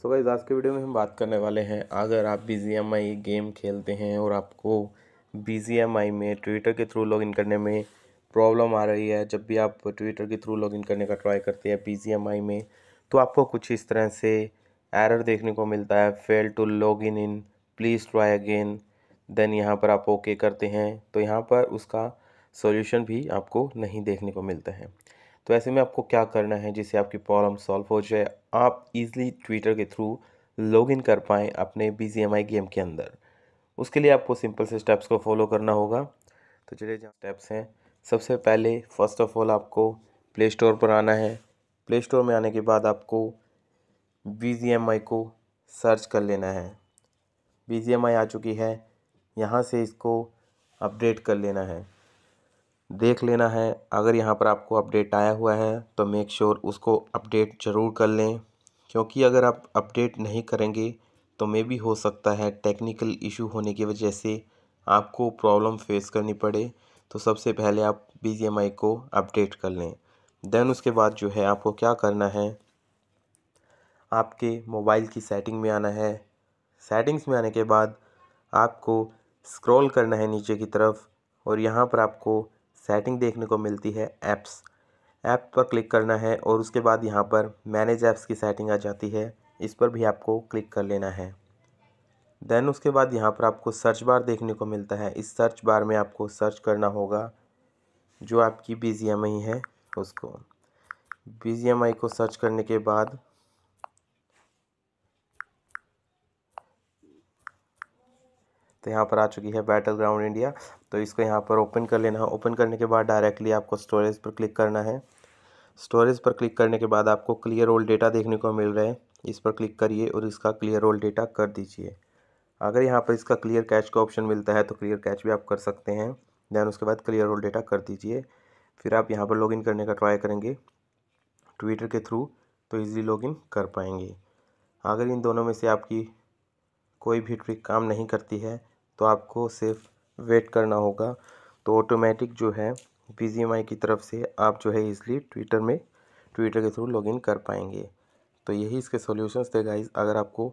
so guys आज के video में हम बात करने वाले हैं अगर आप बी गेम खेलते हैं और आपको बी में ट्विटर के थ्रू लॉगिन करने में प्रॉब्लम आ रही है जब भी आप ट्विटर के थ्रू लॉगिन करने का ट्राई करते हैं बी में तो आपको कुछ इस तरह से एरर देखने को मिलता है fail to log in in please try again then यहाँ पर आप ओके करते हैं तो यहाँ पर उसका सॉल्यूशन भी आपको नहीं देखने को मिलता है तो ऐसे में आपको क्या करना है जिससे आपकी प्रॉब्लम सॉल्व हो जाए आप इजीली ट्विटर के थ्रू लॉगिन कर पाएँ अपने बी गेम के अंदर उसके लिए आपको सिंपल से स्टेप्स को फॉलो करना होगा तो चलिए जहाँ स्टेप्स हैं सबसे पहले फ़र्स्ट ऑफ ऑल आपको प्ले स्टोर पर आना है प्ले स्टोर में आने के बाद आपको बी को सर्च कर लेना है बी आ चुकी है यहाँ से इसको अपडेट कर लेना है देख लेना है अगर यहाँ पर आपको अपडेट आया हुआ है तो मेक श्योर sure उसको अपडेट ज़रूर कर लें क्योंकि अगर आप अपडेट नहीं करेंगे तो मे भी हो सकता है टेक्निकल इशू होने की वजह से आपको प्रॉब्लम फेस करनी पड़े तो सबसे पहले आप बी को अपडेट कर लें देन उसके बाद जो है आपको क्या करना है आपके मोबाइल की सेटिंग में आना है सेटिंग्स में आने के बाद आपको स्क्रॉल करना है नीचे की तरफ और यहाँ पर आपको सेटिंग देखने को मिलती है ऐप्स ऐप पर क्लिक करना है और उसके बाद यहाँ पर मैनेज ऐप्स की सेटिंग आ जाती है इस पर भी आपको क्लिक कर लेना है देन उसके बाद यहाँ पर आपको सर्च बार देखने को मिलता है इस सर्च बार में आपको सर्च करना होगा जो आपकी बी है उसको बी को सर्च करने के बाद तो यहाँ पर आ चुकी है बैटल ग्राउंड इंडिया तो इसको यहाँ पर ओपन कर लेना है ओपन करने के बाद डायरेक्टली आपको स्टोरेज पर क्लिक करना है स्टोरेज पर क्लिक करने के बाद आपको क्लियर ओल्ड डेटा देखने को मिल रहा है इस पर क्लिक करिए और इसका क्लियर ओल्ड डेटा कर दीजिए अगर यहाँ पर इसका क्लियर कैच का ऑप्शन मिलता है तो क्लियर कैच भी आप कर सकते हैं दैन उसके बाद क्लियर ओल्ड डेटा कर दीजिए फिर आप यहाँ पर लॉगिन करने का ट्राई करेंगे ट्विटर के थ्रू तो लॉग लॉगिन कर पाएंगे अगर इन दोनों में से आपकी कोई भी ट्रिक काम नहीं करती है तो आपको सिर्फ वेट करना होगा तो ऑटोमेटिक जो है पी की तरफ से आप जो है इसलिए ट्विटर में ट्विटर के थ्रू लॉगिन कर पाएंगे तो यही इसके सॉल्यूशंस थे गाइस अगर आपको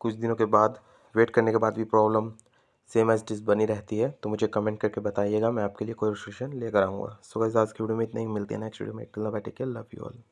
कुछ दिनों के बाद वेट करने के बाद भी प्रॉब्लम सेम एज डिस बनी रहती है तो मुझे कमेंट करके बताइएगा मैं आपके लिए कोई रिस्ट्रिक्शन लेकर आऊँगा सो गाइज आज की वीडियो में इतना ही मिलते हैं नेक्स्ट वीडियो में टिल लव यू ऑल